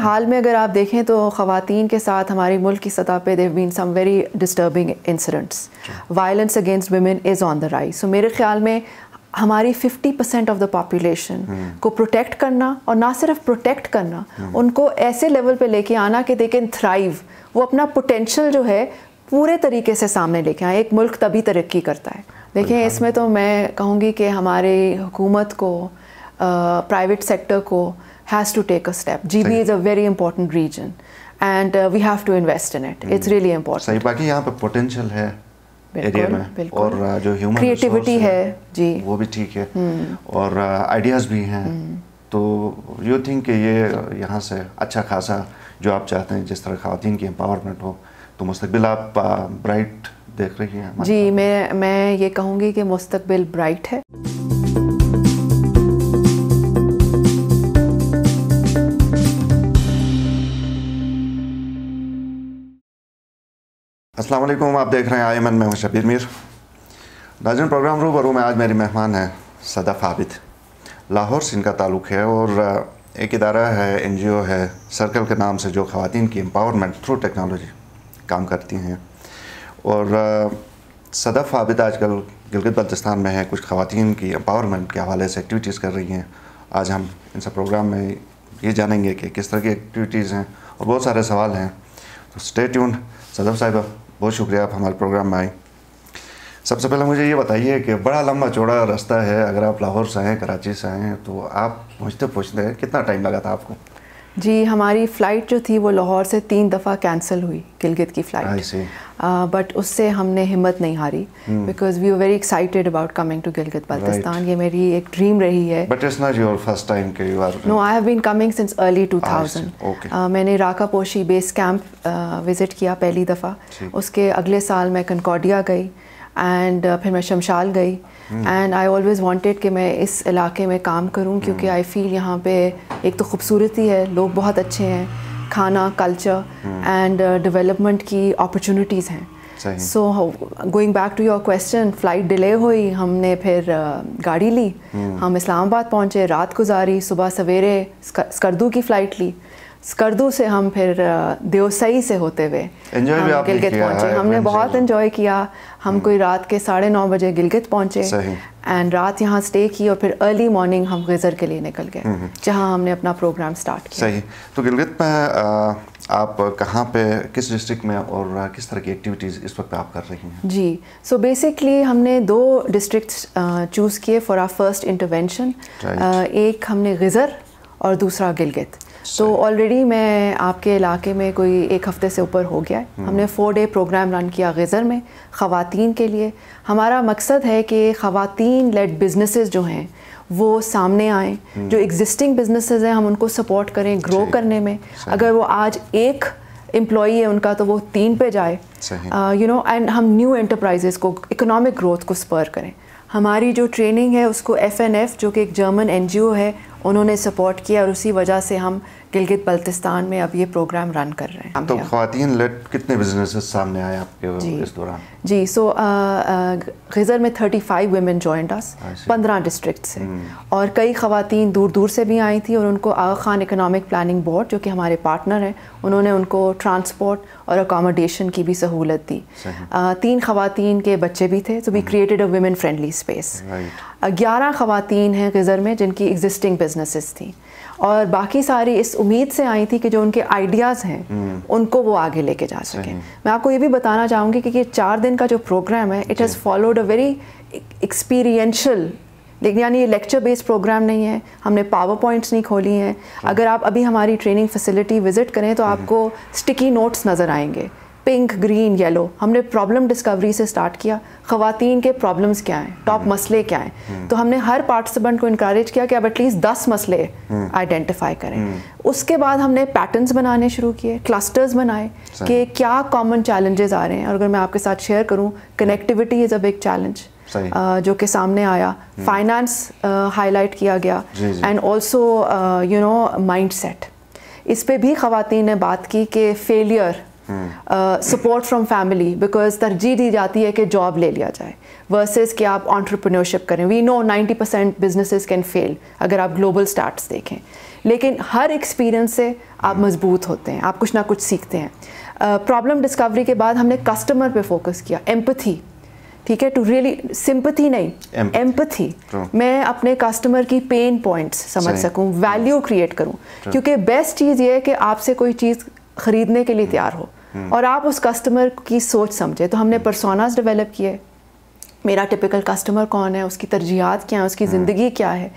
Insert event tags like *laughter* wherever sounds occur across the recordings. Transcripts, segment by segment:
हाल में अगर आप देखें तो ख़वातीन के साथ हमारे मुल्क की सतह पर there've been some very disturbing incidents violence against women is on the rise so मेरे ख्याल में हमारी 50 परसेंट ऑफ द पॉपुलेशन को प्रोटेक्ट करना और ना सिर्फ प्रोटेक्ट करना हम्म। उनको ऐसे लेवल पे लेके आना कि दे कैन थ्राइव वो अपना पोटेंशल जो है पूरे तरीके से सामने लेके आए एक मुल्क तभी तरक्की करता है देखें इसमें तो मैं कहूँगी कि हमारी हुकूमत को Uh, private sector co has to take a step. GB Sorry. is a very important region, and uh, we have to invest in it. Hmm. It's really important. सही बाकी यहाँ पे potential है एरिया में और जो ह्यूमन क्रिएटिविटी है, है जी वो भी ठीक है और आइडियाज भी हैं तो यू थिंक कि ये यहाँ से अच्छा खासा जो आप चाहते हैं जिस तरह खातन की एम्पावरमेंट हो तो मुस्तबिल आप ब्राइट देख रही हैं जी मैं मैं ये कहूँगी कि मुस्तबिल ब्राइट है अस्सलाम वालेकुम आप देख रहे हैं आई एम मैं हूँ शबीर मीर नाजन प्रोग्राम रू बरू में आज मेरी मेहमान है सदफ आबिद लाहौर से इनका ताल्लुक है और एक इदारा है एन जी ओ है सर्कल के नाम से जो ख़वान की एम्पावरमेंट थ्रू टेक्नोलॉजी काम करती हैं और सदफ आबिद आजकल गिलगित बल्तिस्तान में है कुछ खातन की एम्पावरमेंट के हवाले से एक्टिविटीज़ कर रही हैं आज हम इन सब प्रोग्राम में ये जानेंगे कि किस तरह की एक्टिविटीज़ हैं और बहुत सारे सवाल हैं तो स्टे ट्यून सदफ साहिबा बहुत शुक्रिया आप हमारे प्रोग्राम में आए सबसे पहले मुझे ये बताइए कि बड़ा लंबा चौड़ा रास्ता है अगर आप लाहौर से आएँ कराची से आएँ तो आप पहुँचते पहुँचते कितना टाइम लगा था आपको जी हमारी फ़्लाइट जो थी वो लाहौर से तीन दफ़ा कैंसिल हुई गिलगित की फ़्लाइट बट uh, उससे हमने हिम्मत नहीं हारी because we are very excited about coming to Gilgit Baltistan ये मेरी एक ड्रीम रही है but it's not your first time के you are no I have been coming since early 2000 मैंने पोशी बेस कैंप विज़िट किया पहली दफ़ा उसके अगले साल मैं कनकॉडिया गई एंड uh, फिर मैं शमशाल गई एंड आई ऑलवेज़ वॉन्टेड कि मैं इस इलाके में काम करूं क्योंकि आई हम्म। फील यहाँ पे एक तो खूबसूरती है लोग बहुत अच्छे हैं खाना कल्चर एंड डेवलपमेंट की अपॉर्चुनिटीज़ हैं so going back to your question flight delay हुई हमने फिर uh, गाड़ी ली हम्म। हम इस्लामाबाद पहुँचे रात गुजारी सुबह सवेरे स्कर्दू की फ़्लाइट ली स्कर्दू से हम फिर देवसई से होते हुए गिलगित पहुंचे हाँ, हमने बहुत इन्जॉय किया हम हम्म। कोई रात के साढ़े नौ बजे गिलगित पहुंचे एंड रात यहाँ स्टे की और फिर अर्ली मॉर्निंग हम गज़र के लिए निकल गए हम्म। जहाँ हमने अपना प्रोग्राम स्टार्ट किया सही तो गिलगित में आप कहाँ पे किस डिस्ट्रिक्ट में और किस तरह की एक्टिविटीज़ इस वक्त आप कर रही हैं जी सो so बेसिकली हमने दो डिस्ट्रिक्ट चूज़ किए फॉर आर फर्स्ट इंटरवेंशन एक हमने गज़र और दूसरा गिलगित तो ऑलरेडी मैं आपके इलाके में कोई एक हफ़्ते से ऊपर हो गया है हम्म। हमने फ़ोर डे प्रोग्राम रन किया गज़र में ख़वान के लिए हमारा मकसद है कि ख़वान लेड बिजनेसेस जो हैं वो सामने आएँ हम्म। जो एग्जिस्टिंग बिजनेसेस हैं हम उनको सपोर्ट करें ग्रो करने में अगर वो आज एक एम्प्लॉई है उनका तो वो तीन पे जाए यू नो एंड हम न्यू एंटरप्राइजेस को इकोनॉमिक ग्रोथ को स्पर करें हमारी जो ट्रेनिंग है उसको एफ एन एफ जो कि एक जर्मन एन जी ओ है उन्होंने सपोर्ट किया और उसी वजह से हम गिलगित बल्तिस्तान में अब ये प्रोग्राम रन कर रहे हैं तो खातन लट कितने बिजनेस सामने आए आपके इस दौरान जी सो गज़र uh, uh, में 35 फाइव वेमेन जॉइंट अस पंद्रह डिस्ट्रिक्ट से hmm. और कई ख़वातीन दूर दूर से भी आई थी और उनको Aga Khan economic planning board जो कि हमारे पार्टनर हैं उन्होंने उनको ट्रांसपोर्ट और अकोमोडेशन की भी सहूलत दी आ, uh, तीन ख़वातीन के बच्चे भी थे so we created a women friendly space ग्यारह ख़वातीन हैं गज़र में जिनकी एग्जिस्टिंग बिजनेसिस थी और बाकी सारी इस उम्मीद से आई थी कि जो उनके आइडियाज़ हैं हम्म। उनको वो आगे लेके जा सकें मैं आपको ये भी बताना चाहूँगी कि ये चार दिन का जो प्रोग्राम है it has followed a very experiential लेकिन यानी ये लेक्चर बेस्ड प्रोग्राम नहीं है हमने पावर पॉइंट्स नहीं खोली हैं हाँ। अगर आप अभी हमारी ट्रेनिंग फैसिलिटी विज़िट करें तो हम्म। आपको स्टिकी नोट्स नज़र आएंगे पिंक ग्रीन येलो हमने प्रॉब्लम डिस्कवरी से स्टार्ट किया खातन के प्रॉब्लम्स क्या हैं टॉप hmm. मसले क्या हैं hmm. तो हमने हर पार्टिसिपेंट को इनक्रेज किया कि अब एटलीस्ट दस मसले आइडेंटिफाई hmm. करें उसके बाद हमने पैटर्न्स बनाने शुरू किए क्लस्टर्स बनाए कि क्या कॉमन चैलेंजेस आ रहे हैं और अगर मैं आपके साथ शेयर करूँ connectivity is a big challenge जो कि सामने आया फाइनेंस हाईलाइट किया गया and also you know mind set इस पर भी खातन ने बात की कि failure support from family because तरजीह दी जाती है कि जॉब ले लिया जाए वर्सेस कि आप ऑन्टरप्रनोरशिप करें we know 90 percent businesses can fail अगर आप ग्लोबल स्टार्ट्स देखें लेकिन हर एक्सपीरियंस से आप hmm. मजबूत होते हैं आप कुछ ना कुछ सीखते हैं प्रॉब्लम uh, डिस्कवरी के बाद हमने कस्टमर पे फोकस किया एम्पथी ठीक है टू रियली सिंपथी नहीं एम्पथी मैं अपने कस्टमर की पेन पॉइंट्स समझ सकूं वैल्यू क्रिएट करूं क्योंकि बेस्ट चीज़ ये है कि आपसे कोई चीज़ खरीदने के लिए hmm. तैयार हो हम्म। और आप उस कस्टमर की सोच समझे तो हमने परसोनास हम्म। डेवलप किए मेरा टिपिकल कस्टमर कौन है उसकी तरजीहत हम्म। क्या है उसकी ज़िंदगी क्या है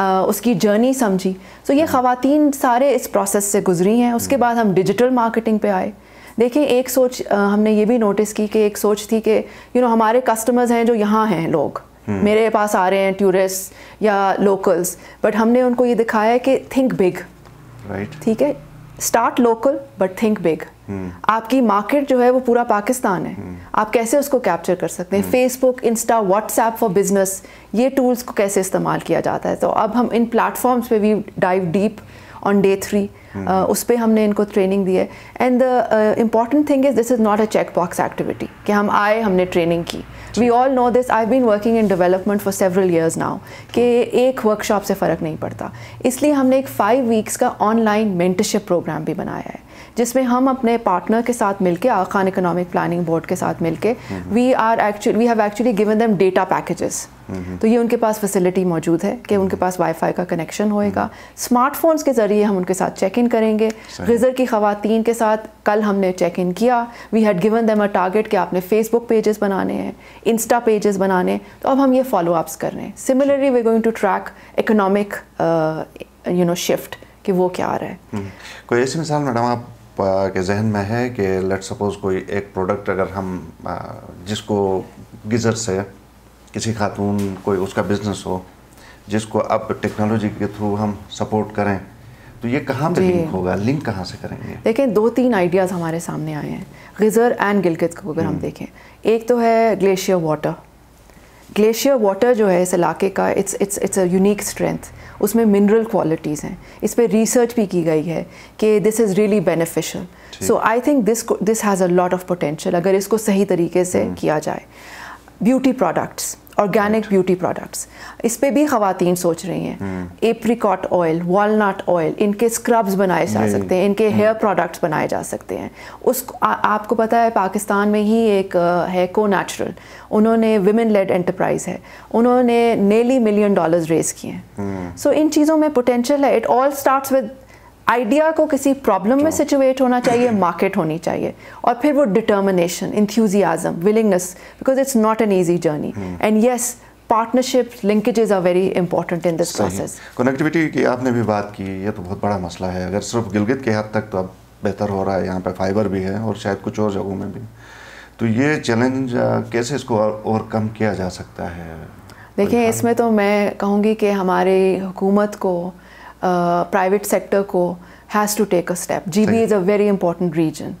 आ, उसकी जर्नी समझी तो ये ख़वातीन सारे इस प्रोसेस से गुजरी हैं उसके बाद हम डिजिटल मार्केटिंग पे आए देखिए एक सोच आ, हमने ये भी नोटिस की कि एक सोच थी कि यू नो हमारे कस्टमर्स हैं जो यहाँ हैं लोग मेरे पास आ रहे हैं टूरिस्ट या लोकल्स बट हमने उनको ये दिखाया कि थिंक बिग राइट ठीक है start local but think big आपकी मार्केट जो है वो पूरा पाकिस्तान है आप कैसे उसको कैप्चर कर सकते हैं Facebook Insta WhatsApp for business ये टूल्स को कैसे इस्तेमाल किया जाता है तो अब हम इन प्लेटफॉर्म्स पे we dive deep on day three उस पर हमने इनको ट्रेनिंग दी है and the important thing is this is not a check box activity कि हम आए हमने ट्रेनिंग की we all know this I been working in development for several years now कि एक वर्कशॉप से फ़र्क नहीं पड़ता इसलिए हमने एक फाइव वीक्स का ऑनलाइन मेंटरशिप प्रोग्राम भी बनाया है जिसमें हम अपने पार्टनर के साथ मिलके Aga Khan economic planning board के साथ मिलके we are actually we have actually given them data packages तो ये उनके पास फैसिलिटी मौजूद है कि उनके हम्म। पास वाईफाई का कनेक्शन होएगा स्मार्टफोन्स हम्म। के ज़रिए हम उनके साथ चेक इन करेंगे गज़र की खातन के साथ कल हमने चेक इन किया we had given them a target कि आपने फेसबुक पेजेस बनाने हैं इंस्टा पेजेस बनाने तो अब हम ये फॉलोअप्स कर रहे हैं similarly we going to track economic you know shift कि वो क्या आ रहा है हम्म। कोई ऐसी मिसाल मैडम आप के जहन में है कि लेट सपोज़ कोई एक प्रोडक्ट अगर हम जिसको गीज़र से किसी खातून कोई उसका बिज़नेस हो जिसको अब टेक्नोलॉजी के थ्रू हम सपोर्ट करें तो ये कहाँ पे लिंक होगा लिंक कहाँ से करेंगे देखें दो तीन आइडियाज़ हमारे सामने आए हैं गीज़र एंड गिलगित को अगर हम हम्म। देखें एक तो है ग्लेशियर वाटर ग्लेशियर वाटर जो है इस इलाके का it's it's it's a unique strength उसमें मिनरल क्वालिटीज़ हैं इस पर रिसर्च भी की गई है कि this is really beneficial so I think this this has a lot of potential अगर इसको सही तरीके से हम्म। किया जाए beauty products organic beauty products इस पर भी खातन सोच रही हैं एप्रिकॉट ऑयल वॉलनट ऑयल इनके स्क्रब्स बनाए जा सकते हैं इनके हेयर हम्म। प्रोडक्ट्स बनाए जा सकते हैं उस आ, आपको पता है पाकिस्तान में ही एक आ, है को नेचुरल उन्होंने विमेन लेड एंटरप्राइज है उन्होंने नेली मिलियन डॉलर्स रेज किए हैं सो हम्म। so, इन चीज़ों में पोटेंशियल है it all start with idea को किसी प्रॉब्लम में सिचुएट होना चाहिए मार्केट *clears throat* होनी चाहिए और फिर वो determination enthusiasm willingness because it's not an easy journey and yes partnership linkages are very important in this process connectivity की आपने भी बात की ये तो बहुत बड़ा मसला है अगर सिर्फ गिलगित के हद तक तो अब बेहतर हो रहा है यहाँ पर फाइबर भी है और शायद कुछ और जगहों में भी तो ये चैलेंज कैसे इसको ओवरकम किया जा सकता है देखिए इसमें तो मैं कहूँगी कि हमारी हुकूमत को Uh, private sector co has to take a step. GB is a very important region,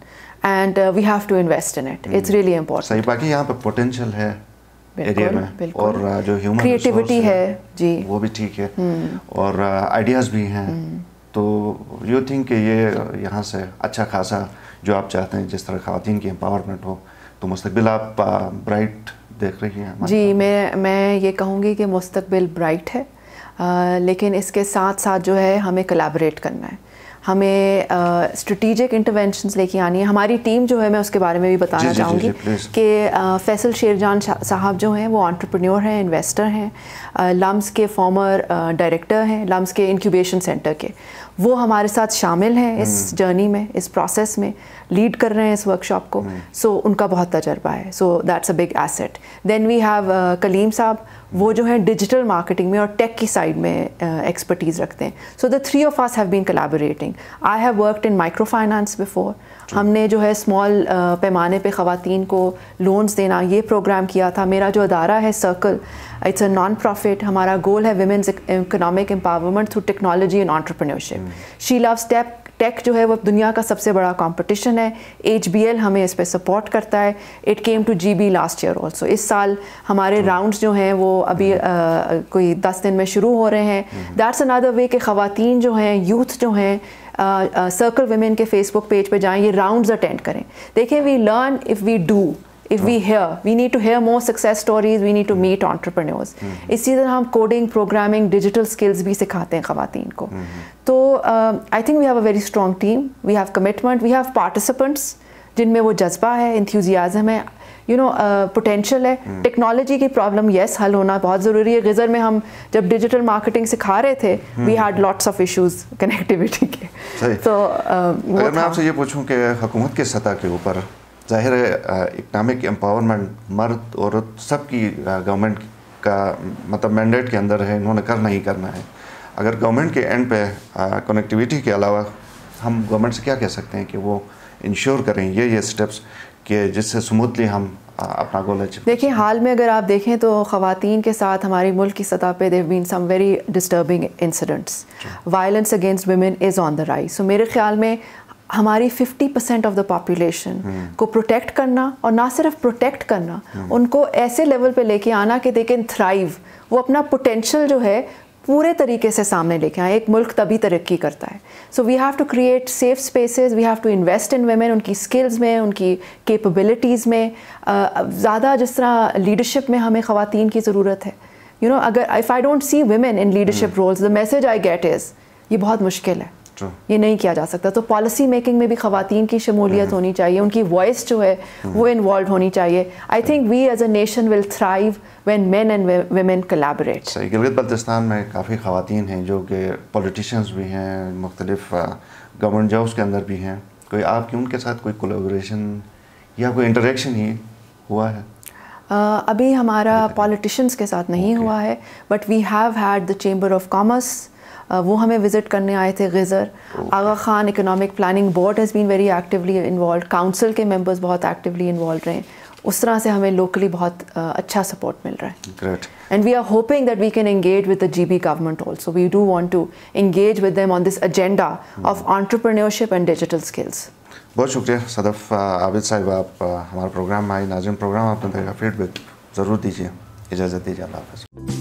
and uh, we have to invest in it. Mm. It's hmm। really important. सही बाकी यहाँ पे potential है एरिया में और uh, जो human creativity है जी वो भी ठीक है hmm। और आइडियाज़ भी हैं hmm। तो यू थिंक ये यहाँ से अच्छा खासा जो आप चाहते हैं जिस तरह खातन की एम्पावरमेंट हो तो मुस्तबिल आप ब्राइट देख रही हैं जी मैं मैं ये कहूँगी कि मुस्तबिल ब्राइट है लेकिन इसके साथ साथ जो है हमें कलेबरेट करना है हमें स्ट्रेटिजिक इंटरवेंशंस लेके आनी है हमारी टीम जो है मैं उसके बारे में भी बताना चाहूँगी कि फैसल शेरजान साहब जो हैं वो आंट्रप्रन्योर हैं इन्वेस्टर हैं लम्स के फॉर्मर डायरेक्टर हैं लम्स के इंक्यूबेशन सेंटर के वो हमारे साथ शामिल हैं इस जर्नी हम्म। में इस प्रोसेस में लीड कर रहे हैं इस वर्कशॉप को सो hmm. so, उनका बहुत तजर्बा है so that's a big asset then we have Kaleem साहब hmm. वो जो है डिजिटल मार्केटिंग में और टेक की साइड में एक्सपर्टीज़ uh, रखते हैं so the three of us have been collaborating I have worked in micro finance before हमने जो है स्मॉल uh, पैमाने पे ख़वातीन को लोन्स देना ये प्रोग्राम किया था मेरा जो अदारा है Circle it's a non profit हमारा गोल है women's economic empowerment through technology and entrepreneurship she love step tech जो है वो दुनिया का सबसे बड़ा कंपटीशन है एच हमें इस पर सपोर्ट करता है it came to G last year also इस साल हमारे राउंड्स hmm. जो हैं वो अभी आ, hmm. कोई दस दिन में शुरू हो रहे हैं दैट्स अनदर वे कि ख़वातीन जो हैं यूथ जो हैं सर्कल वेमेन के फेसबुक पेज पे जाएं ये राउंड्स अटेंड करें देखें we learn if we do if we hear we need to hear more success stories we need to meet entrepreneurs hmm. इसी तरह hum coding programming digital skills भी सिखाते हैं ख़वातीन को hmm. तो I think we have a very strong team we have commitment we have participants जिनमें wo jazba hai enthusiasm hai you know potential है टेक्नोलॉजी uh, hmm. की problem yes हल होना बहुत ज़रूरी है गज़र में हम जब डिजिटल मार्केटिंग सिखा रहे थे we had lots of issues connectivity के तो अगर मैं आपसे ये पूछूं कि हुकूमत की सतह के ऊपर जाहिर है इकनॉमिक एम्पावरमेंट मर्द औरत सबकी गवर्नमेंट का मतलब मैंडेट के अंदर है इन्होंने करना ही करना है अगर गवर्नमेंट के एंड पे कनेक्टिविटी के अलावा हम गवर्नमेंट से क्या कह सकते हैं कि वो इंश्योर करें ये ये स्टेप्स कि जिससे स्मूथली हम अपना गोल अचीव देखिए हाल में अगर आप देखें तो ख़वातीन के साथ हमारे मुल्क की सतह पे they've been some very disturbing incidents violence against women is on the rise so मेरे ख्याल में हमारी 50 परसेंट ऑफ द पॉपुलेशन को प्रोटेक्ट करना और ना सिर्फ प्रोटेक्ट करना hmm. उनको ऐसे लेवल पे लेके आना कि दे कैन थ्राइव वो अपना पोटेंशियल जो है पूरे तरीके से सामने लेके आए एक मुल्क तभी तरक्की करता है so we have to create safe spaces we have to invest in women उनकी स्किल्स में उनकी कैपेबिलिटीज़ में ज़्यादा जिस तरह लीडरशिप में हमें ख़वातीन की ज़रूरत है यू you नो know, अगर if I don't see women in leadership roles the message I get is ये बहुत मुश्किल है ये नहीं किया जा सकता तो पॉलिसी मेकिंग में भी खातन की शमूलियत हम्म। होनी चाहिए उनकी वॉइस जो है वो इन्वॉल्व हम्म। होनी चाहिए I think we as a nation will thrive when men and women collaborate सही गिलगित बल्तिस्तान में काफ़ी खातन हैं जो कि पॉलिटिशियंस भी हैं मुख्तलिफ गवर्नमेंट जॉब्स के अंदर भी हैं कोई आपकी उनके साथ कोई कोलेबोरेशन या कोई इंटरेक्शन ही हुआ है Uh, अभी हमारा पॉलिटिशंस के साथ नहीं okay. हुआ है but we have had the chamber of commerce Uh, वो हमें विज़िट करने आए थे गज़र okay. Aga Khan economic planning board has been very actively involve council के मेंबर्स बहुत एक्टिवली इन्वॉल्व रहे हैं उस तरह से हमें लोकली बहुत uh, अच्छा सपोर्ट मिल रहा है and we are hoping that we can engage with the G B government also we do want to engage with them on this agenda of entrepreneurship and digital skills बहुत शुक्रिया सदफ uh, Abid साहब आप हमारे programme में आई Nazim programme आपने देखा feedback ज़रूर दीजिए इजाज़त दीजिए अल्लाह हाफ़